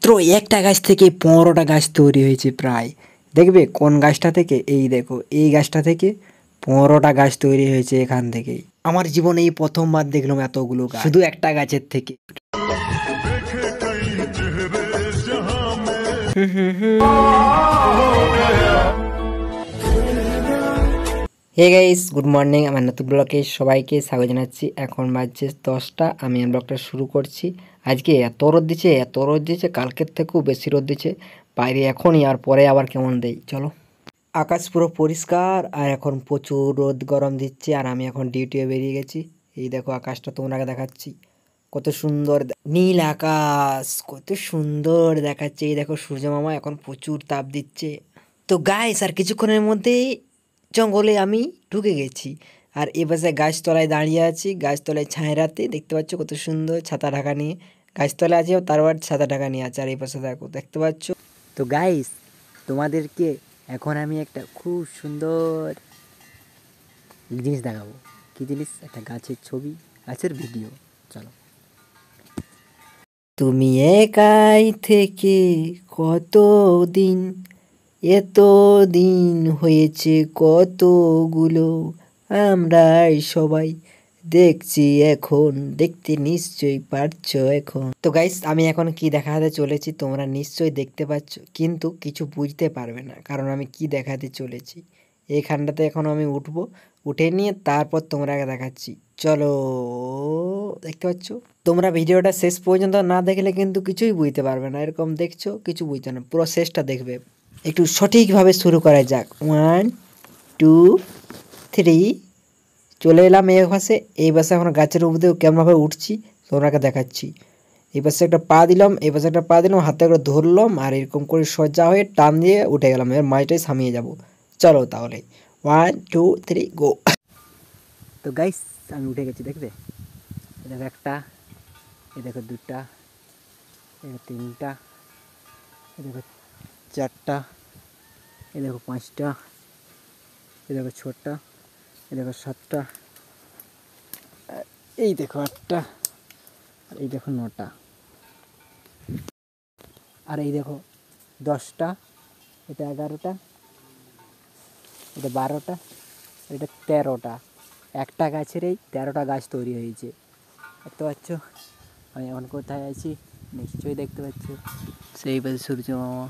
মাত্র একটা গাছ থেকে পনেরোটা গাছ তৈরি হয়েছে প্রায় দেখবে কোন গাছটা থেকে এই দেখো এই গাছটা থেকে পনেরোটা গাছ তৈরি হয়েছে এখান থেকেই আমার জীবনে এই প্রথমবার দেখলাম এতগুলো গাছ শুধু একটা গাছের থেকে হে গাইস গুড মর্নিং আমার নতুন ব্লকে সবাইকে স্বাগত জানাচ্ছি এখন বাজছে দশটা আমি ব্লগটা শুরু করছি আজকে এত রোদ দিচ্ছে এত রোদ দিচ্ছে কালকের থেকেও বেশি রোদ দিচ্ছে বাইরে এখনই আর পরে আবার কেমন দেই চলো আকাশ পুরো পরিষ্কার আর এখন প্রচুর রোদ গরম দিচ্ছে আর আমি এখন ডিউটিও বেরিয়ে গেছি এই দেখো আকাশটা তোমরা দেখাচ্ছি কত সুন্দর নীল আকাশ কত সুন্দর দেখাচ্ছে এই দেখো সূর্য মামা এখন প্রচুর তাপ দিচ্ছে তো গাছ আর কিছুক্ষণের মধ্যে জঙ্গলে আমি ঢুকে গেছি আর এ পাশে গাছতলায় দাঁড়িয়ে আছি গাছতলায় ছায় রাতে দেখতে পাচ্ছ কত সুন্দর ছাতা ঢাকা নিয়ে গাছতলা আছে তারপর সাদা টাকা নিয়ে আছে আর এই পাশে দেখো দেখতে পাচ্ছ তো গাইস তোমাদেরকে এখন আমি একটা খুব সুন্দর জিনিস দেখাবো কী জিনিস একটা গাছের ছবি গাছের ভিডিও চলো তুমি একাই থেকে কত দিন এত দিন হয়েছে কতগুলো আমরাই সবাই দেখছি এখন দেখতে নিশ্চয়ই পারছ এখন তো গাইস আমি এখন কি দেখাতে চলেছি তোমরা নিশ্চয়ই দেখতে পাচ্ছ কিন্তু কিছু বুঝতে পারবে না কারণ আমি কি দেখাতে চলেছি এখানটাতে এখন আমি উঠব উঠে নিয়ে তারপর তোমরা দেখাচ্ছি চলো দেখতে পাচ্ছ তোমরা ভিডিওটা শেষ পর্যন্ত না দেখলে কিন্তু কিছুই বুঝতে পারবে না এরকম দেখছো কিছু বুঝতে না পুরো শেষটা দেখবে একটু সঠিকভাবে শুরু করা যাক ওয়ান টু থ্রি চলে এলাম এই পাশে এই পাশে আমরা গাছের উপর দিয়ে কেমনভাবে উঠছি তোমরাকে দেখাচ্ছি এই পাশে একটা পা দিলাম এই পাশে একটা পা দিলাম হাতে করে ধরলাম আর এরকম করে সজ্জা হয়ে টান দিয়ে উঠে গেলাম এর মাছটাই সামিয়ে যাব চলো তাহলে ওয়ান টু থ্রি গো তো গাইস আমি উঠে গেছি দেখবে দেখো একটা এ দেখো দুটা এ তিনটা এ দেখো চারটা এ দেখো পাঁচটা এ দেখো ছটা এ দেখো সাতটা এই দেখো আটটা আর এই দেখো নটা আর এই দেখো দশটা এটা এগারোটা এটা বারোটা এটা তেরোটা একটা গাছের এই তেরোটা গাছ তৈরি হয়েছে দেখতে পাচ্ছ আমি এখন কোথায় আছি নিশ্চয়ই দেখতে পাচ্ছ সেই পাশে সূর্য মামা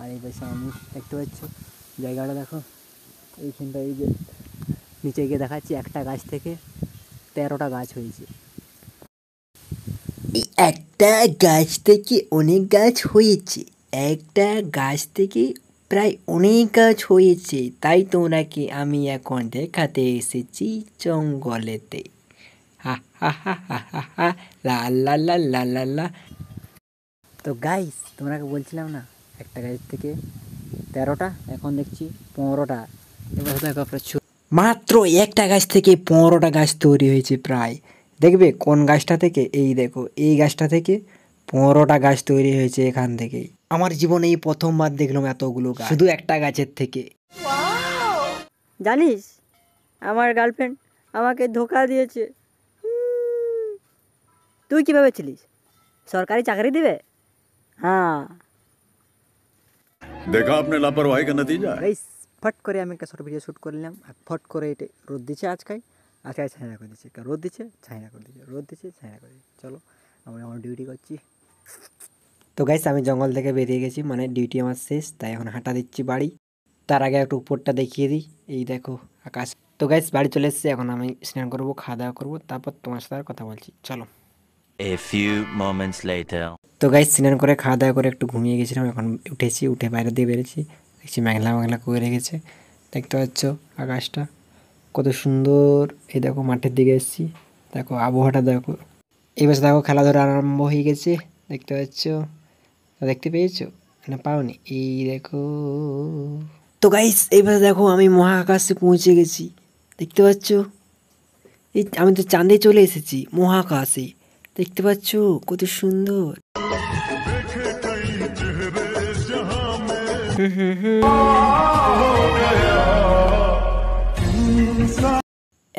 আর এই পাশে আমি দেখতে পাচ্ছ জায়গাটা দেখো এইখানটা এই যে নিচে গিয়ে দেখাচ্ছি একটা গাছ থেকে তেরোটা গাছ হয়েছে একটা গাছ থেকে অনেক গাছ হয়েছে একটা গাছ থেকে প্রায় অনেক গাছ হয়েছে তাই তোমরাকে আমি এখন দেখাতে এসেছি জঙ্গলেতে হা হা হা হা হা হা লা লা লা তো গাইস তোমরাকে বলছিলাম না একটা গাছ থেকে তেরোটা এখন দেখছি পনেরোটা এবার দেখো মাত্র একটা গাছ থেকে পনেরোটা গাছ তৈরি হয়েছে প্রায় দেখবে কোন গাছটা থেকে এই দেখো এই গাছটা থেকে পনেরোটা গাছ তৈরি হয়েছে এখান থেকেই আমার জীবনে এই প্রথমবার দেখলাম এতগুলো গাছ শুধু একটা গাছের থেকে জানিস আমার গার্লফ্রেন্ড আমাকে ধোকা দিয়েছে তুই কী ভেবেছিলিস সরকারি চাকরি দিবে হ্যাঁ দেখা আপনার লাপরওয়াহি কা ফট করে আমি একটা ছোটো ভিডিও শ্যুট করলাম আর ফট করে এটা রোদ দিচ্ছে আজকাই আজকাই ছাইনা করে দিচ্ছে রোদ দিচ্ছে ছাইনা করে দিচ্ছে রোদ দিচ্ছে ছাইনা করে দিচ্ছে চলো আমরা আমার ডিউটি করছি তো গাইস আমি জঙ্গল থেকে বেরিয়ে গেছি মানে ডিউটি আমার শেষ তাই এখন হাঁটা দিচ্ছি বাড়ি তার আগে একটু উপরটা দেখিয়ে দিই এই দেখো আকাশ তো গাইস বাড়ি চলে এসেছি এখন আমি স্নান করবো খাওয়া দাওয়া করবো তারপর তোমার সাথে কথা বলছি চলো A few moments later. তো গাইস স্নান করে খাওয়া দাওয়া করে একটু ঘুমিয়ে গেছিলাম এখন উঠেছি উঠে বাইরে দিয়ে বেরিয়েছি দেখছি মেঘলা মেঘলা করে রেখেছে দেখতে পাচ্ছ আকাশটা কত সুন্দর এই দেখো মাঠের দিকে এসেছি দেখো আবহাওয়াটা দেখো এবার দেখো খেলাধুলা আরম্ভ হয়ে গেছে দেখতে পাচ্ছ দেখতে পেয়েছো না পাওনি এই দেখো তো গাইস এইবার দেখো আমি মহাকাশে পৌঁছে গেছি দেখতে পাচ্ছ এই আমি তো চাঁদে চলে এসেছি মহাকাশে দেখতে পাচ্ছ কত সুন্দর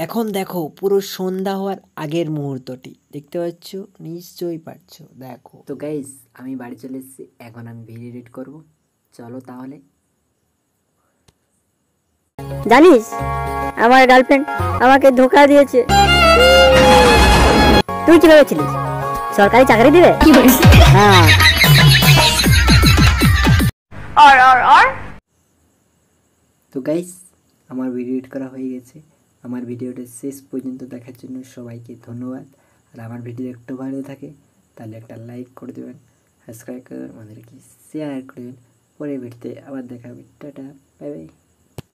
এখন দেখো পুরো সন্ধ্যা হওয়ার আগের মুহূর্তটি দেখতে পাচ্ছ নিশ্চয়ই পাচ্ছ দেখো তো গাইজ আমি বাড়ি চলে এসেছি এখন আমি ভিডিও এডিট করব চলো তাহলে জানিস আমার গার্লফ্রেন্ড আমাকে ধোকা দিয়েছে তুই কি ভেবেছিলিস সরকারি চাকরি দিবে হ্যাঁ আর তো গাইস আমার ভিডিও এড করা হয়ে গেছে আমার ভিডিওটা শেষ পর্যন্ত দেখার জন্য সবাইকে ধন্যবাদ আর আমার ভিডিও একটু ভালো থাকে তাহলে একটা লাইক করে দেবেন সাবস্ক্রাইব করে আমাদেরকে শেয়ার করে দেবেন পরে ভিডিওতে আবার দেখা টাটা বাই বাই